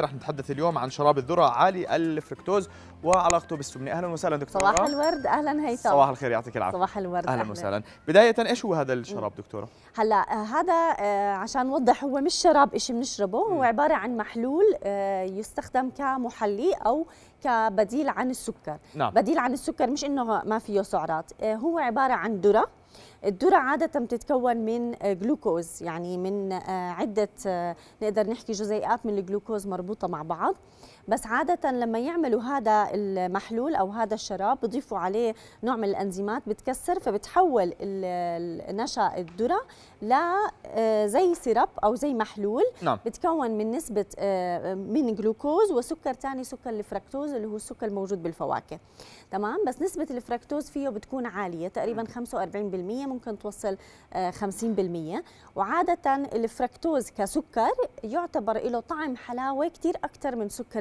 رح نتحدث اليوم عن شراب الذره عالي الفركتوز وعلاقته بالسمنه اهلا وسهلا دكتوره صباح الورد اهلا هيثم صباح الخير يعطيك العافيه صباح الورد اهلا, وسهلا بدايه ايش هو هذا الشراب دكتوره هلا هذا آه، عشان نوضح هو مش شراب شيء بنشربه هو عباره عن محلول آه، يستخدم كمحلي او كبديل عن السكر نعم. بديل عن السكر مش انه ما فيه سعرات آه، هو عباره عن ذره الذرة عادة بتتكون من جلوكوز يعني من آه، عدة آه، نقدر نحكي جزيئات من الجلوكوز مربوطة مع بعض بس عادة لما يعملوا هذا المحلول أو هذا الشراب بضيفوا عليه نوع من الأنزيمات بتكسر فبتحول نشا الذرة آه، زي سيرب أو زي محلول نعم. بتكون من نسبة من جلوكوز وسكر ثاني سكر الفركتوز اللي هو السكر الموجود بالفواكه تمام بس نسبة الفركتوز فيه بتكون عالية تقريبا 45% ممكن توصل 50% آه، وعادة الفركتوز كسكر يعتبر له طعم حلاوة كتير أكتر من سكر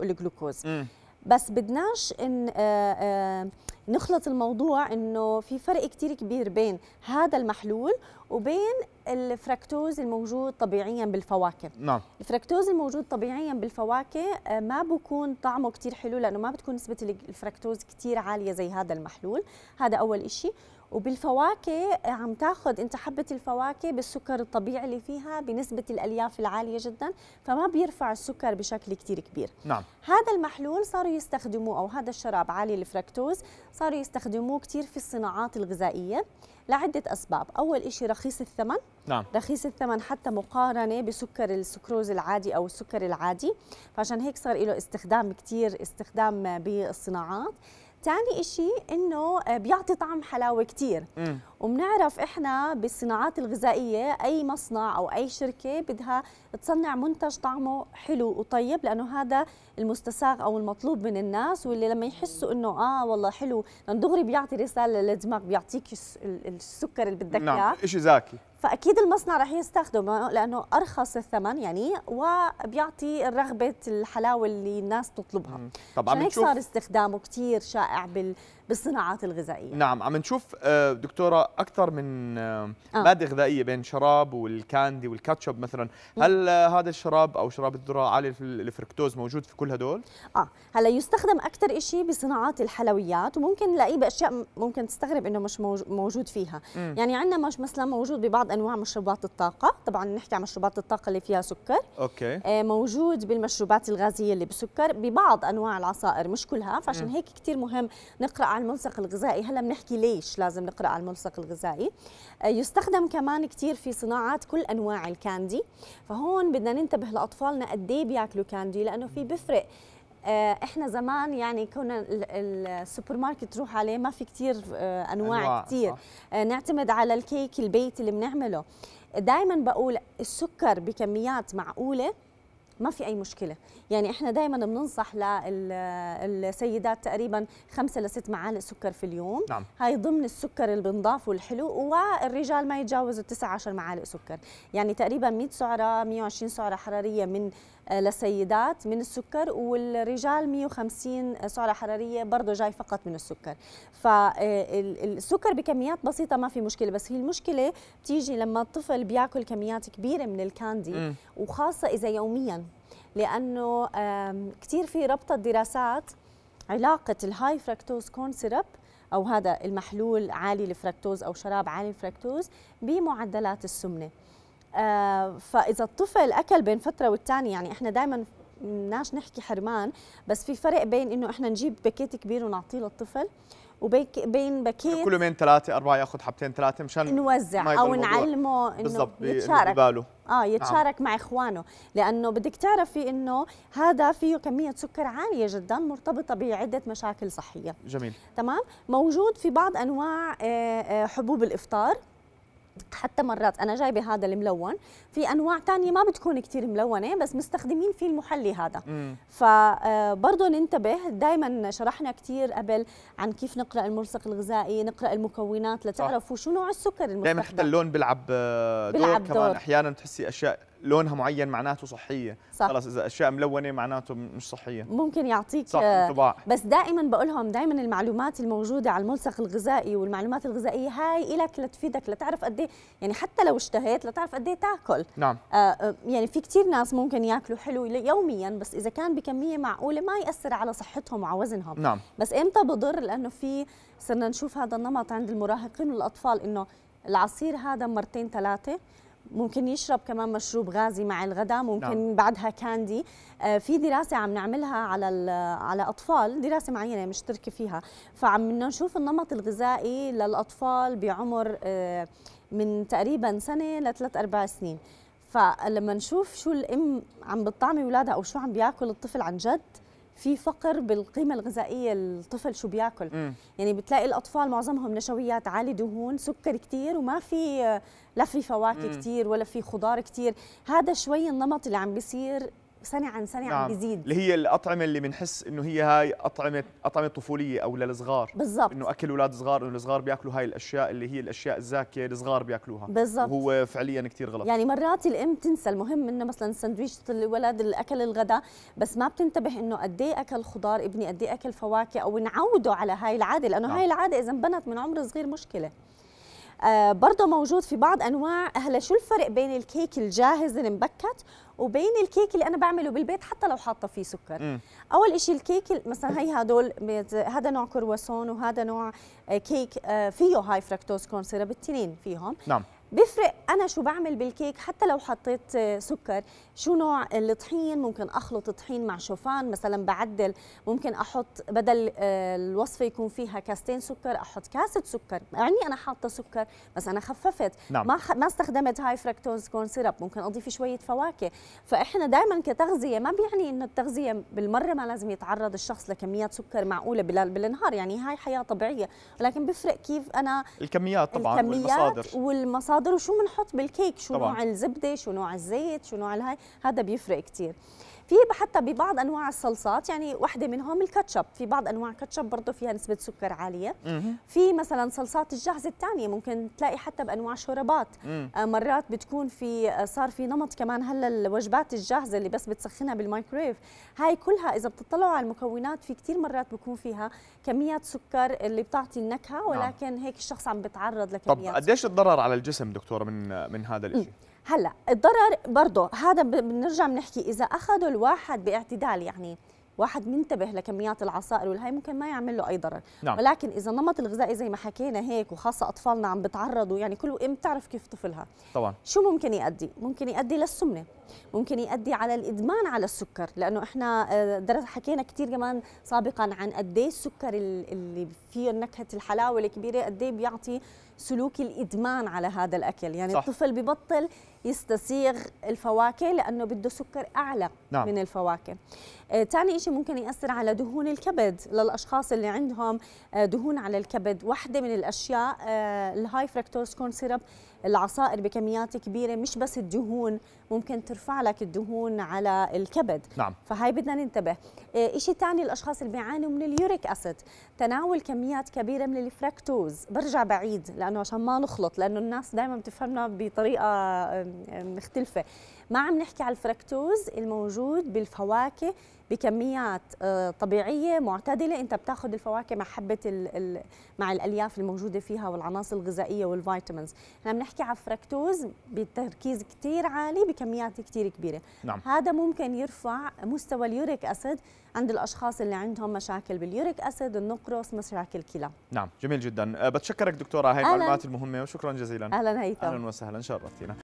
الجلوكوز بس بدناش ان آه، آه، نخلط الموضوع انه في فرق كتير كبير بين هذا المحلول وبين الفركتوز الموجود طبيعيا بالفواكه نعم الفركتوز الموجود طبيعيا بالفواكه ما بكون طعمه كتير حلو لانه ما بتكون نسبه الفركتوز كتير عاليه زي هذا المحلول هذا اول شيء وبالفواكه عم تاخذ انت حبه الفواكه بالسكر الطبيعي اللي فيها بنسبه الالياف العاليه جدا فما بيرفع السكر بشكل كثير كبير نعم هذا المحلول صاروا يستخدموه او هذا الشراب عالي الفركتوز صاروا يستخدموه كثير في الصناعات الغذائيه لعده اسباب اول شيء رخيص الثمن نعم رخيص الثمن حتى مقارنه بسكر السكروز العادي او السكر العادي فعشان هيك صار له استخدام كثير استخدام بالصناعات ثاني شيء انه آه، بيعطي طعم حلاوه كثير وبنعرف احنا بالصناعات الغذائيه اي مصنع او اي شركه بدها تصنع منتج طعمه حلو وطيب لانه هذا المستساغ او المطلوب من الناس واللي لما يحسوا انه اه والله حلو لانه دغري بيعطي رساله للدماغ بيعطيك السكر اللي بدك نعم، اياه نعم شيء زاكي فاكيد المصنع رح يستخدمه لانه ارخص الثمن يعني وبيعطي رغبه الحلاوه اللي الناس تطلبها طبعا صار استخدامه كثير شائع بال بالصناعات الغذائيه نعم عم نشوف آه، دكتوره اكثر من آه. ماده غذائيه بين شراب والكاندي والكاتشب مثلا هل آه، هذا الشراب او شراب الذره عالي الفركتوز موجود في كل هدول اه هلا يستخدم اكثر شيء بصناعات الحلويات وممكن نلاقيه باشياء ممكن تستغرب انه مش موجود فيها م. يعني عندنا مش مثلا موجود ببعض انواع مشروبات الطاقه طبعا نحكي عن مشروبات الطاقه اللي فيها سكر اوكي آه موجود بالمشروبات الغازيه اللي بسكر ببعض انواع العصائر مش كلها فعشان هيك كثير مهم نقرا على الملصق الغذائي هلا بنحكي ليش لازم نقرا على الملصق الغذائي آه، يستخدم كمان كثير في صناعات كل انواع الكاندي فهون بدنا ننتبه لاطفالنا قد ايه بياكلوا كاندي لانه في بفرق آه، احنا زمان يعني كنا السوبر ماركت تروح عليه ما في كثير آه، انواع, أنواع كثير نعتمد على الكيك البيت اللي بنعمله دائما بقول السكر بكميات معقوله ما في اي مشكله يعني احنا دائما بننصح للسيدات تقريبا خمسة لست معالق سكر في اليوم نعم. هاي ضمن السكر اللي بنضافه الحلو والرجال ما يتجاوزوا 9 10 معالق سكر يعني تقريبا 100 سعره 120 سعره حراريه من آه، للسيدات من السكر والرجال 150 سعره حراريه برضه جاي فقط من السكر فالسكر آه، بكميات بسيطه ما في مشكله بس هي المشكله بتيجي لما الطفل بياكل كميات كبيره من الكاندي وخاصه اذا يوميا لانه كثير في ربطه الدراسات علاقه الهاي فركتوز كورن سيرب او هذا المحلول عالي الفركتوز او شراب عالي الفركتوز بمعدلات السمنه آه، فاذا الطفل اكل بين فتره والثانيه يعني احنا دائما بدناش نحكي حرمان بس في فرق بين انه احنا نجيب باكيت كبير ونعطيه للطفل وبين بكير كل يومين ثلاثه اربعه ياخذ حبتين ثلاثه مشان نوزع او نعلمه انه يتشارك بباله. اه نعم. يتشارك نعم. مع اخوانه لانه بدك تعرفي انه هذا فيه كميه سكر عاليه جدا مرتبطه بعده مشاكل صحيه جميل تمام موجود في بعض انواع آه، آه، حبوب الافطار حتى مرات انا جايبه هذا الملون في انواع تانية ما بتكون كتير ملونه بس مستخدمين فيه المحلي هذا فبرضه آه، ننتبه دائما شرحنا كتير قبل عن كيف نقرا الملصق الغذائي نقرا المكونات لتعرفوا شو نوع السكر المستخدم دائما حتى اللون بيلعب آه، دور, بيلعب دور كمان احيانا بتحسي اشياء لونها معين معناته صحيه صح. خلاص اذا اشياء ملونه معناته مش صحيه ممكن يعطيك صح آه، انطباع بس دائما بقول لهم دائما المعلومات الموجوده على الملصق الغذائي والمعلومات الغذائيه هاي لك لتفيدك لتعرف قد إيه، يعني حتى لو اشتهيت لتعرف قد إيه تاكل نعم آه, آه، يعني في كثير ناس ممكن ياكلوا حلو يوميا بس اذا كان بكميه معقوله ما ياثر على صحتهم وعلى وزنهم نعم. بس امتى بضر لانه في صرنا نشوف هذا النمط عند المراهقين والاطفال انه العصير هذا مرتين ثلاثه ممكن يشرب كمان مشروب غازي مع الغداء ممكن نعم. بعدها كاندي آه، في دراسه عم نعملها على على اطفال دراسه معينه مشتركه فيها فعم نشوف النمط الغذائي للاطفال بعمر آه، من تقريبا سنه لثلاث اربع سنين فلما نشوف شو الام عم بتطعمي اولادها او شو عم بياكل الطفل عن جد في فقر بالقيمه الغذائيه الطفل شو بياكل مم. يعني بتلاقي الاطفال معظمهم نشويات عالي دهون سكر كتير وما في آه، لا في فواكه كتير ولا في خضار كتير هذا شوي النمط اللي عم بيصير سنه عن سنه نعم. عم بيزيد اللي هي الاطعمه اللي بنحس انه هي هاي اطعمه اطعمه طفوليه او للصغار بالضبط انه اكل اولاد صغار انه الصغار بياكلوا هاي الاشياء اللي هي الاشياء الزاكيه الصغار بياكلوها بالضبط وهو فعليا كثير غلط يعني مرات الام تنسى المهم انه مثلا سندويشه الولد الاكل الغداء بس ما بتنتبه انه قد ايه اكل خضار ابني قد ايه اكل فواكه او نعوده على هاي العاده لانه نعم. هاي العاده اذا انبنت من عمر صغير مشكله آه، برضه موجود في بعض انواع هلا شو الفرق بين الكيك الجاهز المبكت وبين الكيك اللي انا بعمله بالبيت حتى لو حاطه فيه سكر م. اول شيء الكيك مثلا هي هدول هذا نوع كرواسون وهذا نوع آه، كيك آه، فيه هاي فركتوز كورن سيرب التنين فيهم نعم بيفرق انا شو بعمل بالكيك حتى لو حطيت سكر شو نوع الطحين ممكن اخلط طحين مع شوفان مثلا بعدل ممكن احط بدل آه، الوصفه يكون فيها كاستين سكر احط كاسه سكر يعني انا حاطه سكر بس انا خففت نعم. ما ما استخدمت هاي فركتوز كورن سيرب ممكن اضيف شويه فواكه فاحنا دائما كتغذيه ما بيعني انه التغذيه بالمره ما لازم يتعرض الشخص لكميات سكر معقوله بالنهار يعني هاي حياه طبيعيه ولكن بيفرق كيف انا الكميات طبعا الكميات والمصادر والمصادر بنحضره شو بنحط بالكيك شو طبعا. نوع الزبده شو نوع الزيت شو نوع الهاي هذا بيفرق كثير في حتى ببعض انواع الصلصات يعني واحده منهم الكاتشب في بعض انواع كاتشب برضه فيها نسبه سكر عاليه في مثلا صلصات الجاهزه الثانيه ممكن تلاقي حتى بانواع شوربات آه، مرات بتكون في آه، صار في نمط كمان هلا الوجبات الجاهزه اللي بس بتسخنها بالمايكرويف هاي كلها اذا بتطلعوا على المكونات في كثير مرات بكون فيها كميات سكر اللي بتعطي النكهه نعم. ولكن هيك الشخص عم بتعرض لكميات طب قديش الضرر على الجسم دكتوره من آه، من هذا الشيء هلا الضرر برضه هذا بنرجع بنحكي اذا اخذوا الواحد باعتدال يعني واحد منتبه لكميات العصائر والهي ممكن ما يعمل له اي ضرر نعم. ولكن اذا النمط الغذائي زي ما حكينا هيك وخاصه اطفالنا عم بتعرضوا يعني كل ام بتعرف كيف طفلها طبعا شو ممكن يؤدي ممكن يؤدي للسمنه ممكن يؤدي على الادمان على السكر لانه احنا آه، درس حكينا كثير كمان سابقا عن قد ايه السكر اللي فيه نكهه الحلاوه الكبيره قد ايه بيعطي سلوك الادمان على هذا الاكل يعني صح. الطفل ببطل يستسيغ الفواكه لانه بده سكر اعلى نعم. من الفواكه ثاني آه، شيء ممكن ياثر على دهون الكبد للاشخاص اللي عندهم آه، دهون على الكبد واحده من الاشياء الهاي فركتوز كورن سيرب العصائر بكميات كبيره مش بس الدهون ممكن ترفع لك الدهون على الكبد نعم. فهي بدنا ننتبه آه، شيء ثاني الاشخاص اللي بيعانوا من اليوريك اسيد تناول كميات كبيره من الفركتوز برجع بعيد لانه عشان ما نخلط لانه الناس دائما بتفهمنا بطريقه مختلفه ما عم نحكي على الفركتوز الموجود بالفواكه بكميات آه، طبيعيه معتدله انت بتاخذ الفواكه مع حبه الـ الـ مع الالياف الموجوده فيها والعناصر الغذائيه والفيتامينز احنا بنحكي على فركتوز بتركيز كثير عالي بكميات كثير كبيره نعم. هذا ممكن يرفع مستوى اليوريك اسيد عند الاشخاص اللي عندهم مشاكل باليوريك اسيد النقرس مشاكل كلى نعم جميل جدا أه، بتشكرك دكتوره هاي المعلومات المهمه وشكرا جزيلا اهلا هيثم اهلا وسهلا شرفتينا